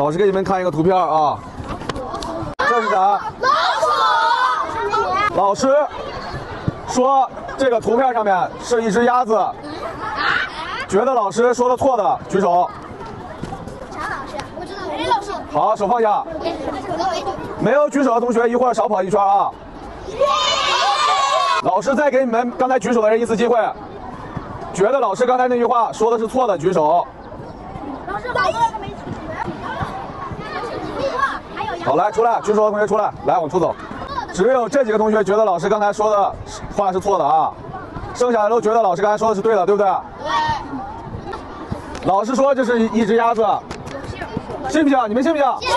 老师给你们看一个图片啊，这是啥？老鼠。老师说这个图片上面是一只鸭子，觉得老师说的错的举手。啥老师？我知道，老好，手放下。没有举手的同学一会儿少跑一圈啊。老师再给你们刚才举手的人一次机会，觉得老师刚才那句话说的是错的举手。老师，大没好，来，出来，举手的同学出来，来往出走。只有这几个同学觉得老师刚才说的话是错的啊，剩下的都觉得老师刚才说的是对的，对不对？对。老师说就是一只鸭子，信不信？你们信不信？信。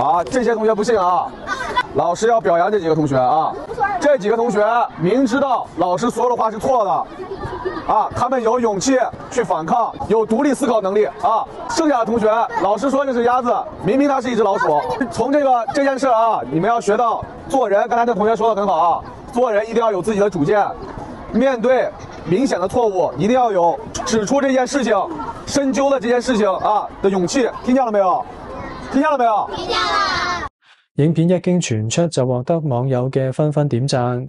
啊，这些同学不信啊，老师要表扬这几个同学啊，这几个同学明知道老师说的话是错的。啊，他们有勇气去反抗，有独立思考能力啊！剩下的同学，老师说这是鸭子，明明它是一只老鼠。从这个这件事啊，你们要学到做人。刚才那同学说的很好啊，做人一定要有自己的主见，面对明显的错误，一定要有指出这件事情、深究的这件事情啊的勇气。听见了没有？听见了没有？听见了。影片一经传出，就获得网友嘅纷纷点赞。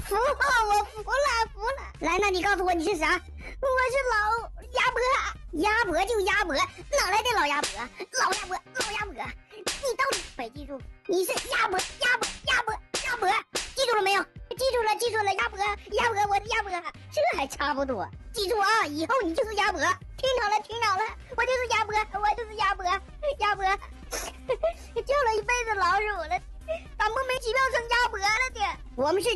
服，了，我服了，服了。来，那你告诉我你是啥？我是老鸭脖，鸭脖就鸭脖，哪来的老鸭脖？老鸭脖，老鸭脖，你到底没记住，你是鸭脖，鸭脖，鸭脖，鸭脖，记住了没有？记住了，记住了，鸭脖，鸭脖，我的鸭脖，这还差不多。记住啊，以后你就是鸭脖，听好了，听好了，我就是鸭脖，我就是。